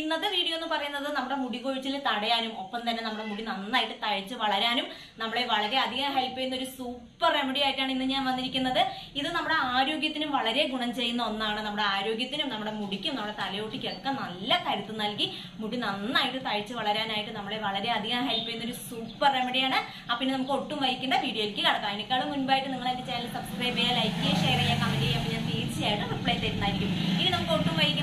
ഇന്നത്തെ വീഡിയോ എന്ന് പറയുന്നത് നമ്മുടെ മുടി കൊഴിച്ചിൽ തടയാനും ഒപ്പം തന്നെ നമ്മുടെ മുടി നന്നായിട്ട് തഴച്ച് വളരാനും നമ്മളെ വളരെ അധികം ഹെൽപ്പ് ചെയ്യുന്ന ഒരു സൂപ്പർ റെമഡി ആയിട്ടാണ് ഇന്ന് ഞാൻ വന്നിരിക്കുന്നത് ഇത് നമ്മുടെ ആരോഗ്യത്തിനും വളരെ ഗുണം ചെയ്യുന്ന ഒന്നാണ് നമ്മുടെ ആരോഗ്യത്തിനും നമ്മുടെ മുടിക്കും നമ്മുടെ തലയോട്ടിക്കും ഒക്കെ നല്ല കരുത്ത് നൽകി മുടി നന്നായിട്ട് തഴച്ച് വളരാനായിട്ട് നമ്മളെ വളരെ അധികം ഹെൽപ്പ് ചെയ്യുന്ന ഒരു സൂപ്പർ റെമഡിയാണ് അപ്പൊ ഇനി നമുക്ക് ഒട്ടും വൈകിക്കേണ്ട വീഡിയോയിലേക്ക് കടക്കാം അതിനേക്കാളും മുൻപായിട്ട് നിങ്ങൾ എന്റെ ചാനൽ സബ്സ്ക്രൈബ് ചെയ്യുക ലൈക്ക് ചെയ്യുക ഷെയർ ചെയ്യുക കമന്റ് ചെയ്യുക ഞാൻ തീർച്ചയായിട്ടും റിപ്ലൈ തരുന്നതായിരിക്കും ഇനി നമുക്ക് ഒട്ടും വൈകി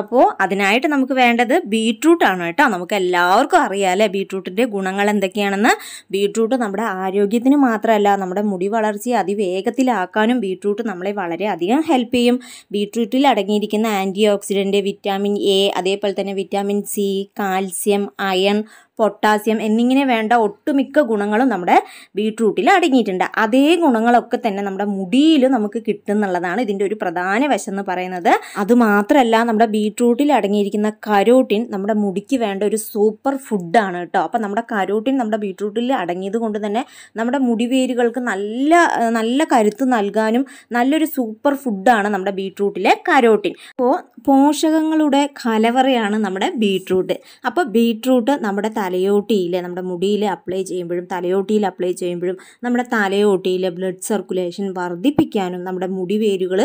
അപ്പോൾ അതിനായിട്ട് നമുക്ക് വേണ്ടത് ബീട്രൂട്ട് ആണ് കേട്ടോ നമുക്ക് എല്ലാവർക്കും അറിയാമല്ലേ ബീട്രൂട്ടിൻ്റെ ഗുണങ്ങൾ എന്തൊക്കെയാണെന്ന് ബീട്രൂട്ട് നമ്മുടെ ആരോഗ്യത്തിന് മാത്രമല്ല നമ്മുടെ മുടി വളർച്ചയെ അതിവേഗത്തിലാക്കാനും ബീട്രൂട്ട് നമ്മളെ വളരെയധികം ഹെൽപ്പ് ചെയ്യും ബീട്രൂട്ടിൽ അടങ്ങിയിരിക്കുന്ന ആൻറ്റി ഓക്സിഡൻറ്റ് വിറ്റാമിൻ എ അതേപോലെ തന്നെ vitamin C calcium iron potassium എന്നിങ്ങനെ വേണ്ട ഒട്ടുമിക്ക ഗുണങ്ങളും നമ്മുടെ ബീട്രൂട്ടിൽ അടങ്ങിയിട്ടുണ്ട് അതേ ഗുണങ്ങളൊക്കെ തന്നെ നമ്മുടെ മുടിയിൽ നമുക്ക് കിട്ടുന്നുള്ളതാണ് ഇതിൻ്റെ ഒരു പ്രധാന വശം എന്ന് പറയുന്നത് അതുമാത്രമല്ല നമ്മുടെ ബീട്രൂട്ടിൽ അടങ്ങിയിരിക്കുന്ന കരോട്ടിൻ നമ്മുടെ മുടിക്ക് വേണ്ട ഒരു സൂപ്പർ ഫുഡാണ് കേട്ടോ അപ്പം നമ്മുടെ കരോട്ടിൻ നമ്മുടെ ബീട്രൂട്ടിൽ അടങ്ങിയത് കൊണ്ട് തന്നെ നമ്മുടെ മുടിവേരുകൾക്ക് നല്ല നല്ല കരുത്ത് നൽകാനും നല്ലൊരു സൂപ്പർ ഫുഡാണ് നമ്മുടെ ബീട്രൂട്ടിലെ കരോട്ടിൻ അപ്പോൾ പോഷകങ്ങളുടെ കലവറയാണ് നമ്മുടെ ബീട്രൂട്ട് അപ്പോൾ ബീട്രൂട്ട് നമ്മുടെ തലയോട്ടിയിൽ നമ്മുടെ മുടിയിൽ അപ്ലൈ ചെയ്യുമ്പോഴും തലയോട്ടിയിൽ അപ്ലൈ ചെയ്യുമ്പോഴും നമ്മുടെ തലയോട്ടിയിലെ ബ്ലഡ് സർക്കുലേഷൻ വർദ്ധിപ്പിക്കാനും നമ്മുടെ മുടി വേരുകൾ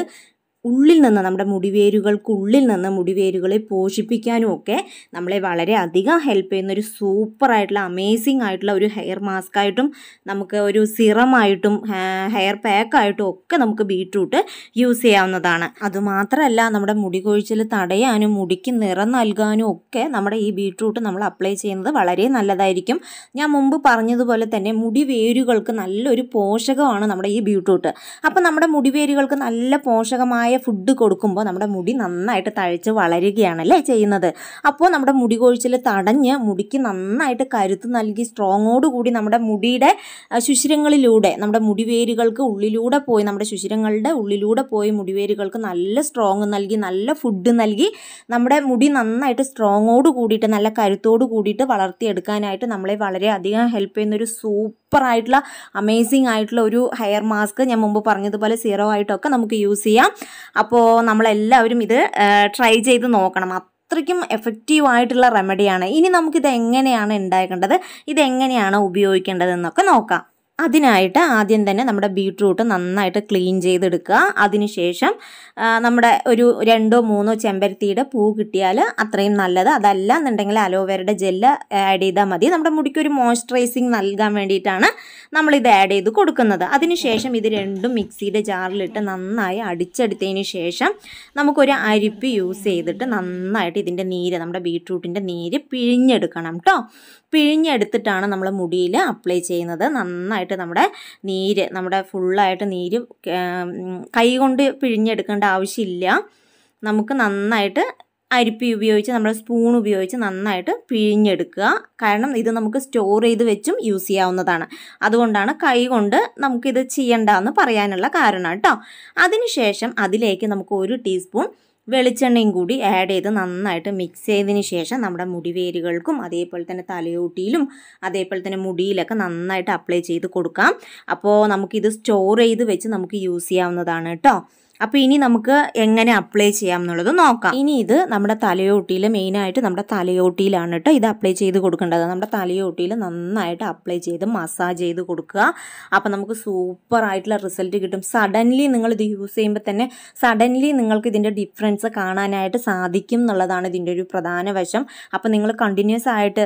ഉള്ളിൽ നിന്ന് നമ്മുടെ മുടിവേരുകൾക്കുള്ളിൽ നിന്ന് മുടിവേരുകളെ പോഷിപ്പിക്കാനും ഒക്കെ നമ്മളെ വളരെ അധികം ഹെൽപ്പ് ചെയ്യുന്ന ഒരു സൂപ്പറായിട്ടുള്ള അമേസിംഗ് ആയിട്ടുള്ള ഒരു ഹെയർ മാസ്ക് ആയിട്ടും നമുക്ക് ഒരു സിറമായിട്ടും ഹെയർ പാക്കായിട്ടും ഒക്കെ നമുക്ക് ബീട്രൂട്ട് യൂസ് ചെയ്യാവുന്നതാണ് അതുമാത്രമല്ല നമ്മുടെ മുടി കൊഴിച്ചിൽ തടയാനും മുടിക്ക് നിറം നൽകാനും ഒക്കെ നമ്മുടെ ഈ ബീട്രൂട്ട് നമ്മൾ അപ്ലൈ ചെയ്യുന്നത് വളരെ നല്ലതായിരിക്കും ഞാൻ മുമ്പ് പറഞ്ഞതുപോലെ തന്നെ മുടിവേരുകൾക്ക് നല്ലൊരു പോഷകമാണ് നമ്മുടെ ഈ ബീട്രൂട്ട് അപ്പം നമ്മുടെ മുടിവേരുകൾക്ക് നല്ല പോഷകമായ ഫുഡ് കൊടുക്കുമ്പോൾ നമ്മുടെ മുടി നന്നായിട്ട് തഴച്ച് വളരുകയാണല്ലേ ചെയ്യുന്നത് അപ്പോൾ നമ്മുടെ മുടി കൊഴിച്ചിൽ തടഞ്ഞ് മുടിക്ക് നന്നായിട്ട് കരുത്ത് നൽകി സ്ട്രോങ്ങോട് കൂടി നമ്മുടെ മുടിയുടെ ശുശിരങ്ങളിലൂടെ നമ്മുടെ മുടിവേരുകൾക്ക് ഉള്ളിലൂടെ പോയി നമ്മുടെ ശുശ്രങ്ങളുടെ ഉള്ളിലൂടെ പോയി മുടിവേരുകൾക്ക് നല്ല സ്ട്രോങ് നൽകി നല്ല ഫുഡ് നൽകി നമ്മുടെ മുടി നന്നായിട്ട് സ്ട്രോങ്ങോട് കൂടിയിട്ട് നല്ല കരുത്തോട് കൂടിയിട്ട് വളർത്തിയെടുക്കാനായിട്ട് നമ്മളെ വളരെയധികം ഹെൽപ്പ് ചെയ്യുന്നൊരു സൂപ്പ് സൂപ്പറായിട്ടുള്ള അമേസിംഗ് ആയിട്ടുള്ള ഒരു ഹെയർ മാസ്ക് ഞാൻ മുമ്പ് പറഞ്ഞതുപോലെ സീറോ ആയിട്ടൊക്കെ നമുക്ക് യൂസ് ചെയ്യാം അപ്പോൾ നമ്മളെല്ലാവരും ഇത് ട്രൈ ചെയ്ത് നോക്കണം അത്രയ്ക്കും എഫക്റ്റീവ് ആയിട്ടുള്ള റെമഡിയാണ് ഇനി നമുക്കിത് എങ്ങനെയാണ് ഉണ്ടാക്കേണ്ടത് ഇതെങ്ങനെയാണ് ഉപയോഗിക്കേണ്ടതെന്നൊക്കെ നോക്കാം അതിനായിട്ട് ആദ്യം തന്നെ നമ്മുടെ ബീട്രൂട്ട് നന്നായിട്ട് ക്ലീൻ ചെയ്തെടുക്കുക അതിനുശേഷം നമ്മുടെ ഒരു രണ്ടോ മൂന്നോ ചെമ്പരത്തിയുടെ പൂ കിട്ടിയാൽ അത്രയും നല്ലത് അതല്ല എന്നുണ്ടെങ്കിൽ അലോവേരയുടെ ജെല്ല് ആഡ് ചെയ്താൽ മതി നമ്മുടെ മുടിക്ക് ഒരു മോയ്സ്ചറൈസിങ് നൽകാൻ വേണ്ടിയിട്ടാണ് നമ്മളിത് ആഡ് ചെയ്ത് കൊടുക്കുന്നത് അതിനുശേഷം ഇത് രണ്ടും മിക്സിയുടെ ജാറിലിട്ട് നന്നായി അടിച്ചെടുത്തതിന് ശേഷം നമുക്കൊരു അരിപ്പ് യൂസ് ചെയ്തിട്ട് നന്നായിട്ട് ഇതിൻ്റെ നീര് നമ്മുടെ ബീട്രൂട്ടിൻ്റെ നീര് പിഴിഞ്ഞെടുക്കണം കേട്ടോ പിഴിഞ്ഞെടുത്തിട്ടാണ് നമ്മൾ മുടിയിൽ അപ്ലൈ ചെയ്യുന്നത് നന്നായിട്ട് ആയിട്ട് നമ്മുടെ നീര് നമ്മുടെ ഫുള്ളായിട്ട് നീര് കൈ കൊണ്ട് പിഴിഞ്ഞെടുക്കേണ്ട ആവശ്യമില്ല നമുക്ക് നന്നായിട്ട് അരിപ്പി ഉപയോഗിച്ച് നമ്മുടെ സ്പൂൺ ഉപയോഗിച്ച് നന്നായിട്ട് പിഴിഞ്ഞെടുക്കുക കാരണം ഇത് നമുക്ക് സ്റ്റോർ ചെയ്ത് വെച്ചും യൂസ് ചെയ്യാവുന്നതാണ് അതുകൊണ്ടാണ് കൈ കൊണ്ട് നമുക്കിത് ചെയ്യണ്ടെന്ന് പറയാനുള്ള കാരണം കേട്ടോ അതിനുശേഷം അതിലേക്ക് നമുക്ക് ഒരു ടീസ്പൂൺ വെളിച്ചെണ്ണയും കൂടി ആഡ് ചെയ്ത് നന്നായിട്ട് മിക്സ് ചെയ്തതിന് ശേഷം നമ്മുടെ മുടിവേരുകൾക്കും അതേപോലെ തന്നെ തലയോട്ടിയിലും അതേപോലെ തന്നെ മുടിയിലൊക്കെ നന്നായിട്ട് അപ്ലൈ ചെയ്ത് കൊടുക്കാം അപ്പോൾ നമുക്കിത് സ്റ്റോർ ചെയ്ത് വെച്ച് നമുക്ക് യൂസ് ചെയ്യാവുന്നതാണ് കേട്ടോ അപ്പോൾ ഇനി നമുക്ക് എങ്ങനെ അപ്ലൈ ചെയ്യാം എന്നുള്ളത് നോക്കാം ഇനി ഇത് നമ്മുടെ തലയോട്ടിയിൽ മെയിനായിട്ട് നമ്മുടെ തലയോട്ടിയിലാണ് കേട്ടോ ഇത് അപ്ലൈ ചെയ്ത് കൊടുക്കേണ്ടത് നമ്മുടെ തലയോട്ടിയിൽ നന്നായിട്ട് അപ്ലൈ ചെയ്ത് മസാജ് ചെയ്ത് കൊടുക്കുക അപ്പോൾ നമുക്ക് സൂപ്പർ ആയിട്ടുള്ള റിസൾട്ട് കിട്ടും സഡൻലി നിങ്ങൾ ഇത് യൂസ് ചെയ്യുമ്പോൾ തന്നെ സഡൻലി നിങ്ങൾക്ക് ഇതിൻ്റെ ഡിഫറൻസ് കാണാനായിട്ട് സാധിക്കും എന്നുള്ളതാണ് ഇതിൻ്റെ ഒരു പ്രധാന വശം അപ്പോൾ നിങ്ങൾ കണ്ടിന്യൂസ് ആയിട്ട്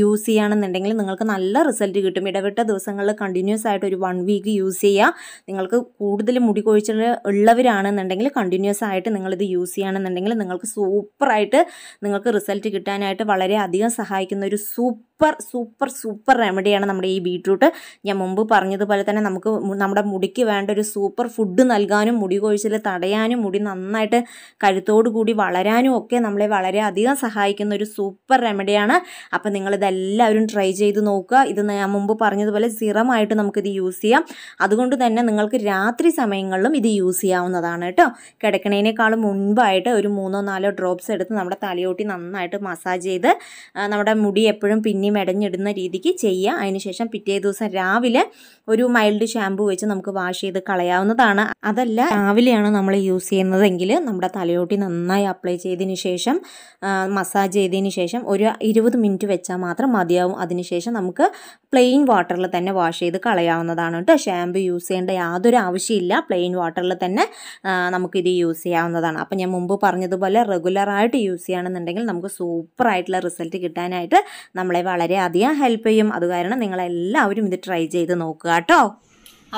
യൂസ് ചെയ്യുകയാണെന്നുണ്ടെങ്കിൽ നിങ്ങൾക്ക് നല്ല റിസൾട്ട് കിട്ടും ഇടവിട്ട ദിവസങ്ങളിൽ കണ്ടിന്യൂസ് ആയിട്ട് ഒരു വൺ വീക്ക് യൂസ് ചെയ്യുക നിങ്ങൾക്ക് കൂടുതൽ മുടി കൊഴിച്ചിൽ ഉള്ള ഉള്ളവരാണെന്നുണ്ടെങ്കിൽ കണ്ടിന്യൂസ് ആയിട്ട് നിങ്ങളിത് യൂസ് ചെയ്യുകയാണെന്നുണ്ടെങ്കിൽ നിങ്ങൾക്ക് സൂപ്പറായിട്ട് നിങ്ങൾക്ക് റിസൾട്ട് കിട്ടാനായിട്ട് വളരെ അധികം സഹായിക്കുന്ന ഒരു സൂപ്പർ സൂപ്പർ സൂപ്പർ സൂപ്പർ റെമഡിയാണ് നമ്മുടെ ഈ ബീട്രൂട്ട് ഞാൻ മുമ്പ് പറഞ്ഞതുപോലെ തന്നെ നമുക്ക് നമ്മുടെ മുടിക്ക് വേണ്ട ഒരു സൂപ്പർ ഫുഡ് നൽകാനും മുടി കൊഴിച്ചിൽ തടയാനും മുടി നന്നായിട്ട് കരുത്തോടു കൂടി വളരാനും ഒക്കെ നമ്മളെ വളരെയധികം സഹായിക്കുന്ന ഒരു സൂപ്പർ റെമഡിയാണ് അപ്പോൾ നിങ്ങളിതെല്ലാവരും ട്രൈ ചെയ്ത് നോക്കുക ഇത് ഞാൻ മുമ്പ് പറഞ്ഞതുപോലെ സിറമായിട്ട് നമുക്കിത് യൂസ് ചെയ്യാം അതുകൊണ്ട് തന്നെ നിങ്ങൾക്ക് രാത്രി സമയങ്ങളിലും ഇത് യൂസ് ചെയ്യാവുന്നതാണ് കേട്ടോ കിടക്കണേനേക്കാളും മുൻപായിട്ട് ഒരു മൂന്നോ നാലോ ഡ്രോപ്സ് എടുത്ത് നമ്മുടെ തലയോട്ടി നന്നായിട്ട് മസാജ് ചെയ്ത് നമ്മുടെ മുടി എപ്പോഴും പിന്നി ഇനി മെടഞ്ഞിടുന്ന രീതിക്ക് ചെയ്യുക അതിനുശേഷം പിറ്റേ ദിവസം രാവിലെ ഒരു മൈൽഡ് ഷാമ്പു വെച്ച് നമുക്ക് വാഷ് ചെയ്ത് കളയാവുന്നതാണ് അതല്ല രാവിലെയാണ് നമ്മൾ യൂസ് ചെയ്യുന്നതെങ്കിൽ നമ്മുടെ തലയോട്ടി നന്നായി അപ്ലൈ ചെയ്തതിന് ശേഷം മസാജ് ചെയ്തതിന് ശേഷം ഒരു ഇരുപത് മിനിറ്റ് വെച്ചാൽ മാത്രം മതിയാവും അതിനുശേഷം നമുക്ക് പ്ലെയിൻ വാട്ടറിൽ തന്നെ വാഷ് ചെയ്ത് കളയാവുന്നതാണ് കേട്ടോ ഷാമ്പു യൂസ് ചെയ്യേണ്ട യാതൊരു ആവശ്യമില്ല പ്ലെയിൻ വാട്ടറിൽ തന്നെ നമുക്കിത് യൂസ് ചെയ്യാവുന്നതാണ് അപ്പം ഞാൻ മുമ്പ് പറഞ്ഞതുപോലെ റെഗുലറായിട്ട് യൂസ് ചെയ്യുകയാണെന്നുണ്ടെങ്കിൽ നമുക്ക് സൂപ്പറായിട്ടുള്ള റിസൾട്ട് കിട്ടാനായിട്ട് നമ്മളെ വളരെയധികം ഹെൽപ്പ് ചെയ്യും അതുകാരണം നിങ്ങളെല്ലാവരും ഇത് ട്രൈ ചെയ്ത് നോക്കുക കേട്ടോ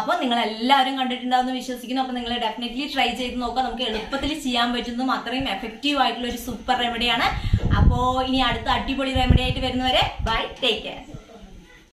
അപ്പോൾ നിങ്ങൾ എല്ലാവരും കണ്ടിട്ടുണ്ടാവുമെന്ന് വിശ്വസിക്കുന്നു അപ്പോൾ നിങ്ങൾ ഡെഫിനറ്റ്ലി ട്രൈ ചെയ്ത് നോക്കാം നമുക്ക് എളുപ്പത്തിൽ ചെയ്യാൻ പറ്റുന്നതും അത്രയും എഫക്റ്റീവ് ആയിട്ടുള്ള ഒരു സൂപ്പർ റെമഡിയാണ് അപ്പോൾ ഇനി അടുത്ത അടിപൊളി റെമഡി ആയിട്ട് വരുന്നവരെ ബൈ ടേക്ക് കെയർ